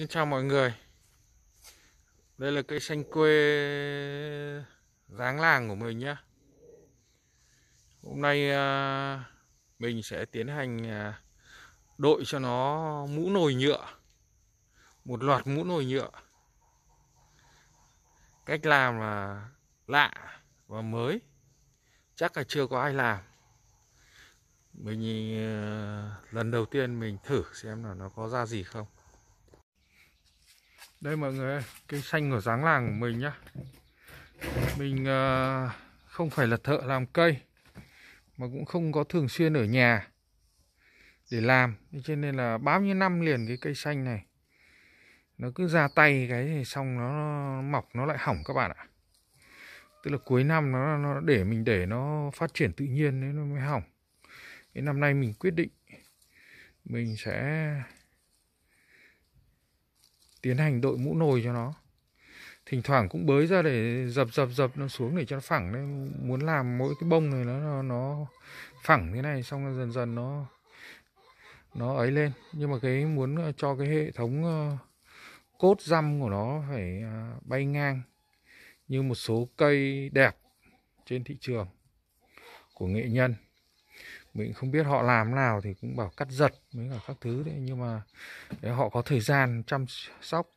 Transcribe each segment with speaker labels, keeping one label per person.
Speaker 1: Xin chào mọi người Đây là cây xanh quê dáng làng của mình nhé Hôm nay à, mình sẽ tiến hành à, đội cho nó mũ nồi nhựa Một loạt mũ nồi nhựa Cách làm là lạ và mới Chắc là chưa có ai làm Mình à, lần đầu tiên mình thử xem là nó có ra gì không đây mọi người cây xanh của dáng làng của mình nhá mình uh, không phải là thợ làm cây mà cũng không có thường xuyên ở nhà để làm cho nên là bao nhiêu năm liền cái cây xanh này nó cứ ra tay cái thì xong nó mọc nó lại hỏng các bạn ạ tức là cuối năm nó nó để mình để nó phát triển tự nhiên nên nó mới hỏng cái năm nay mình quyết định mình sẽ tiến hành đội mũ nồi cho nó thỉnh thoảng cũng bới ra để dập dập dập nó xuống để cho nó phẳng đấy muốn làm mỗi cái bông này nó nó phẳng thế này xong dần dần nó nó ấy lên nhưng mà cái muốn ờ, cho cái hệ thống ờ, cốt răm của nó phải à, bay ngang như một số cây đẹp trên thị trường của nghệ nhân mình không biết họ làm nào thì cũng bảo cắt giật mấy cả các thứ đấy nhưng mà để họ có thời gian chăm sóc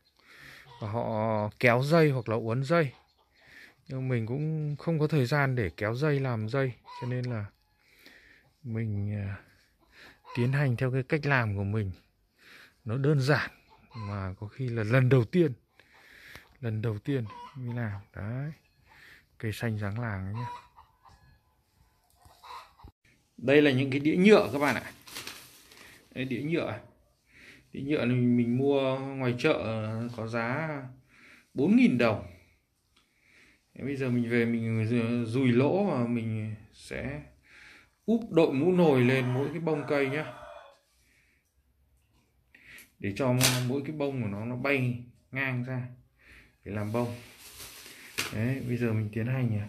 Speaker 1: và họ kéo dây hoặc là uốn dây nhưng mình cũng không có thời gian để kéo dây làm dây cho nên là mình à, tiến hành theo cái cách làm của mình nó đơn giản mà có khi là lần đầu tiên lần đầu tiên như nào đấy cây xanh dáng làng ấy nhá đây là những cái đĩa nhựa các bạn ạ đây, đĩa nhựa đĩa nhựa này mình mua ngoài chợ có giá 4.000 đồng bây giờ mình về mình dùi lỗ và mình sẽ úp đội mũ nồi lên mỗi cái bông cây nhá để cho mỗi cái bông của nó nó bay ngang ra để làm bông đấy bây giờ mình tiến hành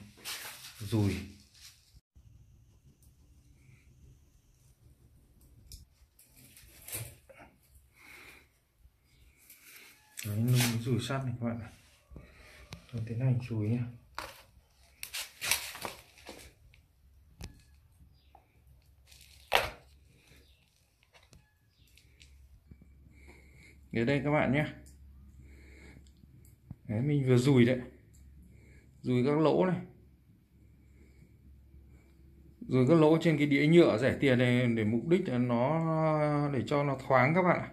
Speaker 1: rùi Đấy, nung rủi sắt này các bạn này Rồi tiến hành chuối nha Đến đây các bạn nhé Đấy, mình vừa rùi đấy Rùi các lỗ này Rùi các lỗ trên cái đĩa nhựa rẻ tiền này để mục đích là nó để cho nó thoáng các bạn ạ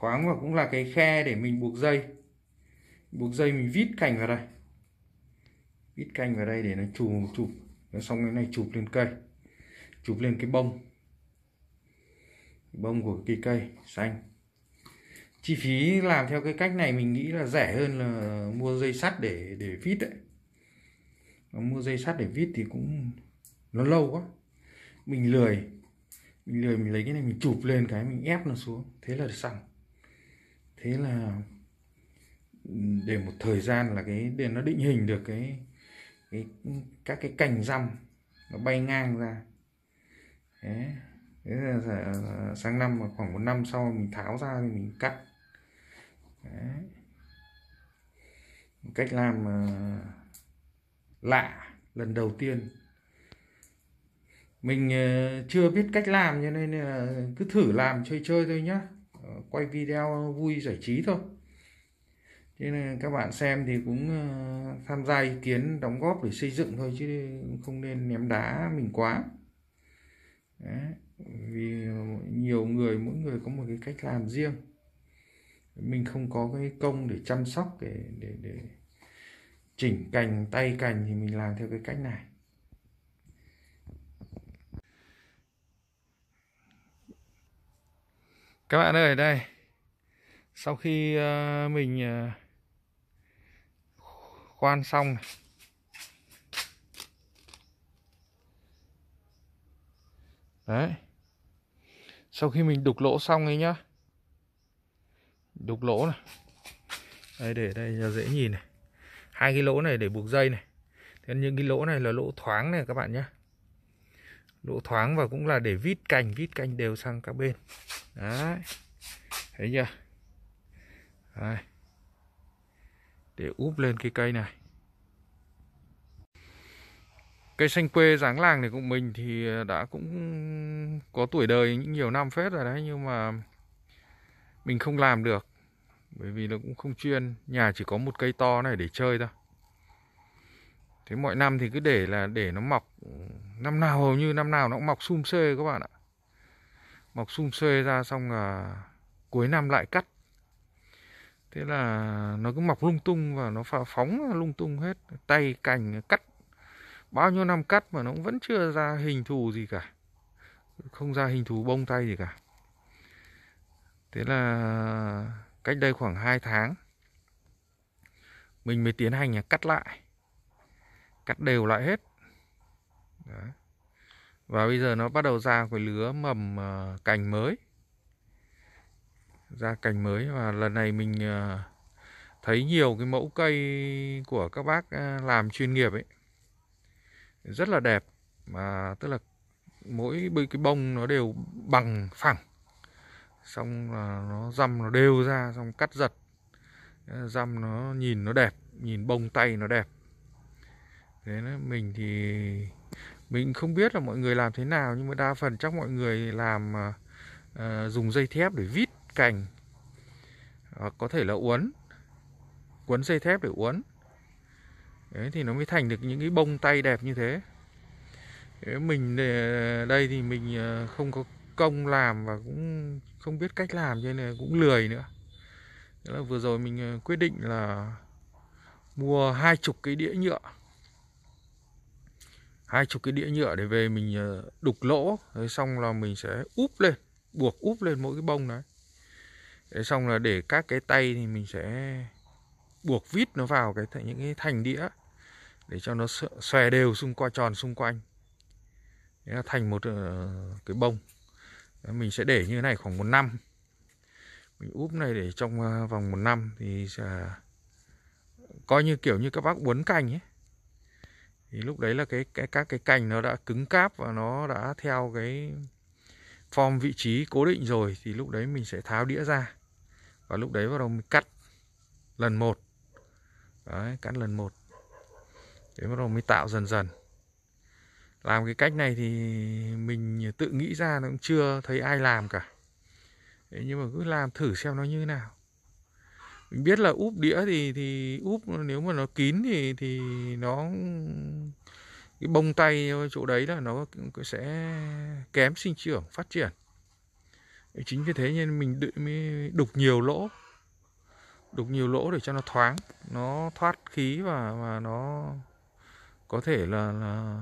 Speaker 1: thoáng và cũng là cái khe để mình buộc dây buộc dây mình vít cành vào đây vít cành vào đây để nó chụp chụp nó xong cái này chụp lên cây chụp lên cái bông bông của cây cây xanh chi phí làm theo cái cách này mình nghĩ là rẻ hơn là mua dây sắt để để vít đấy mua dây sắt để vít thì cũng nó lâu quá mình lười mình lười mình lấy cái này mình chụp lên cái mình ép nó xuống thế là xong thế là để một thời gian là cái để nó định hình được cái, cái các cái cành răm nó bay ngang ra thế, thế là, là, là sang năm khoảng một năm sau mình tháo ra thì mình cắt Đấy. cách làm uh, lạ lần đầu tiên mình uh, chưa biết cách làm cho nên uh, cứ thử làm chơi chơi thôi nhá quay video vui giải trí thôi thế nên các bạn xem thì cũng ờ, tham gia ý kiến đóng góp để xây dựng thôi chứ không nên ném đá mình quá Đấy. vì nhiều người mỗi người có một cái cách làm riêng mình không có cái công để chăm sóc để để để chỉnh cành tay cành thì mình làm theo cái cách này các bạn ơi đây sau khi ờ, mình ờ, khoan xong này. đấy sau khi mình đục lỗ xong ấy nhá đục lỗ này đây để đây cho dễ nhìn này hai cái lỗ này để buộc dây này thế những cái lỗ này là lỗ thoáng này các bạn nhá lỗ thoáng và cũng là để vít cành vít cành đều sang các bên đấy thấy chưa đấy. để úp lên cái cây này cây xanh quê dáng làng này của mình thì đã cũng có tuổi đời nhiều năm phết rồi đấy nhưng mà mình không làm được bởi vì nó cũng không chuyên nhà chỉ có một cây to này để chơi thôi thế mọi năm thì cứ để là để nó mọc năm nào hầu như năm nào nó cũng mọc sum xê các bạn ạ mọc sum xuê ra xong là cuối năm lại cắt thế là nó cứ mọc lung tung và nó phóng lung tung hết tay cành cắt bao nhiêu năm cắt mà nó vẫn chưa ra hình thù gì cả không ra hình thù bông tay gì cả thế là cách đây khoảng 2 tháng mình mới tiến hành cắt lại cắt đều lại hết Đấy và bây giờ nó bắt đầu ra cái lứa mầm ờ, cành mới ra cành mới và lần này mình ờ, thấy nhiều cái mẫu cây của các bác ờ, làm chuyên nghiệp ấy rất là đẹp mà tức là mỗi cái bông nó đều bằng phẳng xong là nó dăm nó đều ra xong cắt giật dăm nó nhìn nó đẹp nhìn bông tay nó đẹp thế nên mình thì mình không biết là mọi người làm thế nào nhưng mà đa phần chắc mọi người làm uh, dùng dây thép để vít cành hoặc ờ, có thể là uốn quấn dây thép để uốn đấy thì nó mới thành được những cái bông tay đẹp như thế đấy, mình đây thì mình không có công làm và cũng không biết cách làm cho nên cũng lười nữa Thế là vừa rồi mình quyết định là mua hai chục cái đĩa nhựa hai chục cái đĩa nhựa để về mình ờ, đục lỗ xong là mình sẽ úp lên buộc úp lên mỗi cái bông đấy đấy, xong là để các cái tay thì mình sẽ buộc vít nó vào cái những cái thành đĩa để cho nó xòe đều xung quanh tròn xung quanh đấy là thành một ờ, cái bông đấy, mình sẽ để như thế này khoảng một năm mình úp này để trong ờ, vòng một năm thì sẽ coi như kiểu như các bác uốn cành ấy thì lúc đấy là cái, cái các cái cành nó đã cứng cáp và nó đã theo cái form vị trí cố định rồi thì lúc đấy mình sẽ tháo đĩa ra và lúc đấy bắt đầu mình cắt lần một đấy, cắt lần một để bắt đầu mới tạo dần dần làm cái cách này thì mình tự nghĩ ra nó cũng chưa thấy ai làm cả Đấy, nhưng mà cứ làm thử xem nó như thế nào mình biết là úp đĩa thì thì úp nếu mà nó kín thì thì nó cái bông tay chỗ đấy là nó sẽ kém sinh trưởng phát triển chính vì thế nên mình đục nhiều lỗ đục nhiều lỗ để cho nó thoáng nó thoát khí và và nó có thể là, là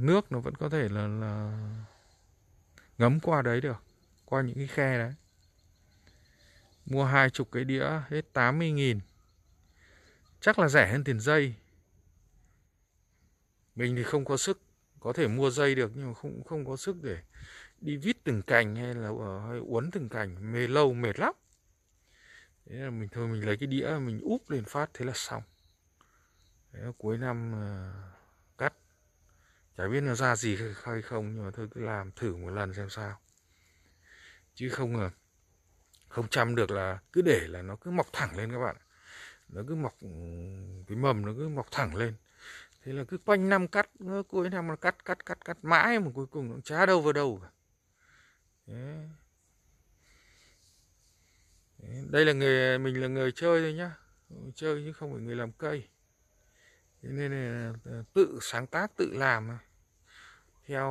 Speaker 1: nước nó vẫn có thể là, là ngấm qua đấy được qua những cái khe đấy Mua hai chục cái đĩa hết 80 nghìn Chắc là rẻ hơn tiền dây Mình thì không có sức Có thể mua dây được nhưng mà không không có sức để Đi vít từng cành hay là ờ, hay uốn từng cành Mê lâu mệt lắm Thế là mình thôi mình lấy cái đĩa mình úp lên phát thế là xong Đấy, là cuối năm uh, cắt chả biết nó ra gì hay không nhưng mà thôi cứ làm thử một lần xem sao chứ không là không chăm được là cứ để là nó cứ mọc thẳng lên các bạn nó cứ mọc ừ, cái mầm nó cứ mọc thẳng lên thế là cứ quanh năm cắt cuối năm nó cắt cắt cắt cắt mãi mà cuối cùng nó chả đâu vào đâu cả đây là người mình là người chơi thôi nhá chơi chứ không phải người làm cây thế nên là à, tự sáng tác tự làm theo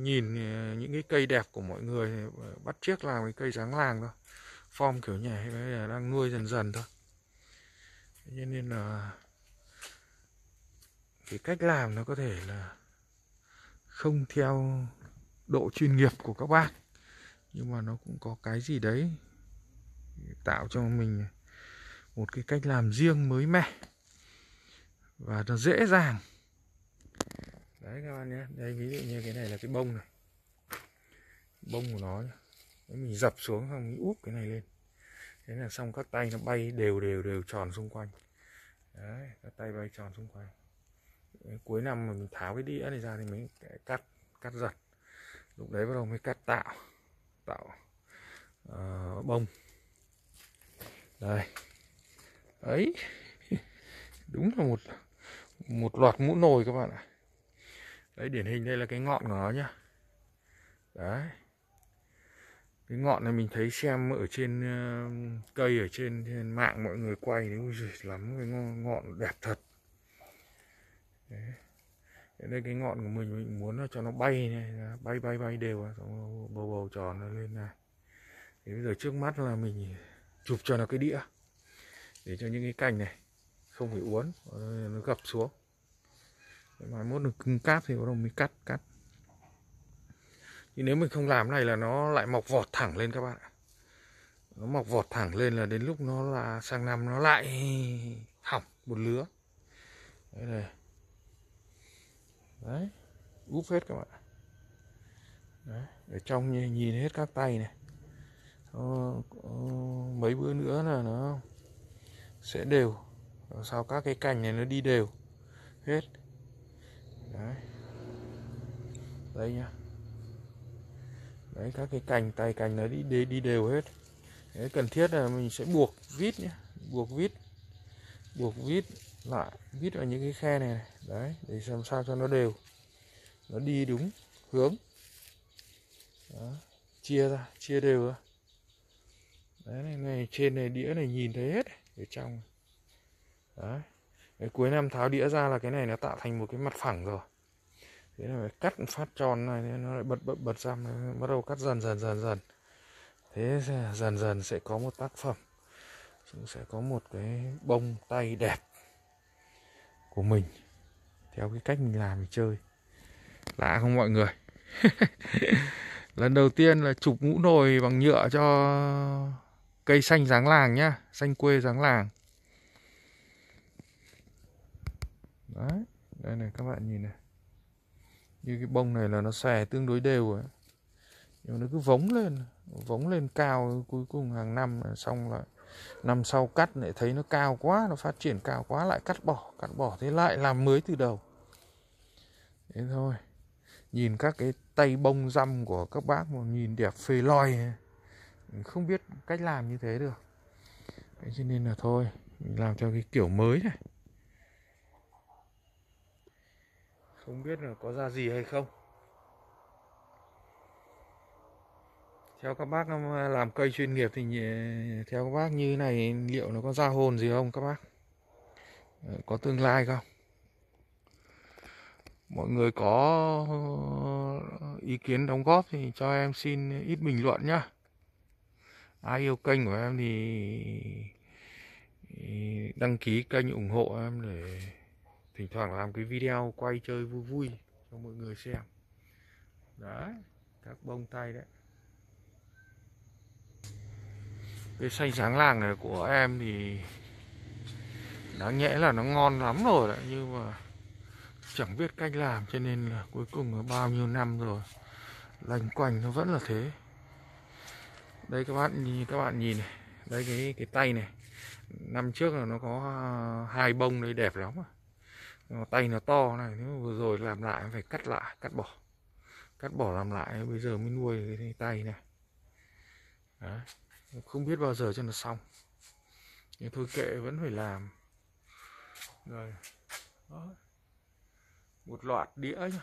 Speaker 1: nhìn à, những cái cây đẹp của mọi người bắt chiếc làm cái cây dáng làng thôi form kiểu nhảy cái là đang nuôi dần dần thôi cho nên là cái cách làm nó có thể là không theo độ chuyên nghiệp của các bác nhưng mà nó cũng có cái gì đấy tạo cho mình một cái cách làm riêng mới mẻ và nó dễ dàng đấy các bạn nhé đây ví dụ như cái này là cái bông này bông của nó nhé mình dập xuống xong mình úp cái này lên thế là xong các tay nó bay đều đều đều tròn xung quanh đấy các tay bay tròn xung quanh cuối năm mà mình tháo cái đĩa này ra thì mình cắt cắt giật lúc đấy bắt đầu mới cắt tạo tạo uh, bông đây ấy đúng là một một loạt mũ nồi các bạn ạ đấy điển hình đây là cái ngọn của nó nhá đấy cái ngọn này mình thấy xem ở trên ờ, cây ở trên, trên mạng mọi người quay đấy lắm cái ngọn đẹp thật đấy. đây cái ngọn của mình mình muốn cho nó bay này bay bay bay đều xong bầu bầu tròn nó lên này thì bây giờ trước mắt là mình chụp cho nó cái đĩa để cho những cái cành này không phải uốn nó gập xuống mai mốt được cưng cáp thì bắt đầu mới cắt cắt thì nếu mình không làm này là nó lại mọc vọt thẳng lên các bạn ạ nó mọc vọt thẳng lên là đến lúc nó là sang năm nó lại hỏng một lứa đấy này đấy úp hết các bạn đấy. ở trong nhìn, hết các tay này ờ, mấy bữa nữa là nó sẽ đều sau các cái cành này nó đi đều hết đấy đây nhá đấy các cái cành tay cành nó đi đi đều hết đấy, cần thiết là mình sẽ buộc vít nhé buộc vít buộc vít lại vít vào những cái khe này, này. đấy để làm sao cho nó đều nó đi đúng hướng đó. chia ra chia đều ra đấy này, này trên này đĩa này nhìn thấy hết ở trong đấy. đấy cuối năm tháo đĩa ra là cái này nó tạo thành một cái mặt phẳng rồi thế là phải cắt phát tròn này nó lại bật bật bật ra bắt đầu cắt dần dần dần dần thế dần dần sẽ có một tác phẩm sẽ có một cái bông tay đẹp của mình theo cái cách mình làm mình chơi lạ không mọi người lần đầu tiên là chụp mũ nồi bằng nhựa cho cây xanh dáng làng nhá xanh quê dáng làng đấy đây này các bạn nhìn này như cái bông này là nó xòe tương đối đều rồi nhưng nó cứ vống lên vống lên cao cuối cùng hàng năm xong lại năm sau cắt lại thấy nó cao quá nó phát triển cao quá lại cắt bỏ cắt bỏ thế lại làm mới từ đầu thế thôi nhìn các cái tay bông răm của các bác mà nhìn đẹp phê loi không biết cách làm như thế được thế cho nên là thôi mình làm theo cái kiểu mới này không biết là có ra gì hay không theo các bác à, làm cây chuyên nghiệp thì à, theo các bác như này liệu nó có ra hồn gì không các bác ờ, có tương lai không mọi người có ý kiến đóng góp thì cho em xin ít bình luận nhá ai yêu kênh của em thì đăng ký kênh ủng hộ em để thỉnh thoảng làm cái video quay chơi vui vui cho mọi người xem đấy các bông tay đấy cái xanh sáng làng này của em thì đáng nhẽ là nó ngon lắm rồi đấy nhưng mà chẳng biết cách làm cho nên là cuối cùng là bao nhiêu năm rồi lành quanh nó vẫn là thế đây các bạn nhìn các bạn nhìn này đây cái cái tay này năm trước là nó có à, hai bông đấy đẹp lắm à nó ờ, tay nó to này nếu vừa rồi làm lại phải cắt lại cắt bỏ cắt bỏ làm lại bây giờ mới nuôi cái tay này Đấy. không biết bao giờ cho nó xong nhưng thôi kệ vẫn phải làm rồi Đó. một loạt đĩa nhá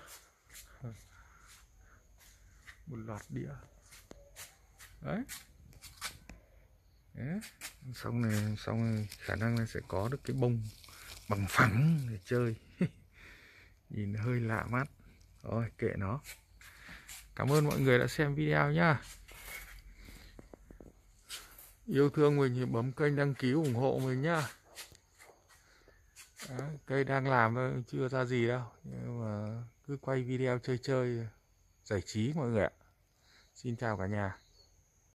Speaker 1: một loạt đĩa đấy đấy xong này xong này khả năng là sẽ có được cái bông bằng phẳng để chơi nhìn hơi lạ mắt thôi kệ nó cảm ơn mọi người đã xem video nhá yêu thương mình thì bấm kênh đăng ký ủng hộ mình nhá Đó, cây đang làm chưa ra gì đâu nhưng mà cứ quay video chơi chơi giải trí mọi người ạ xin chào cả nhà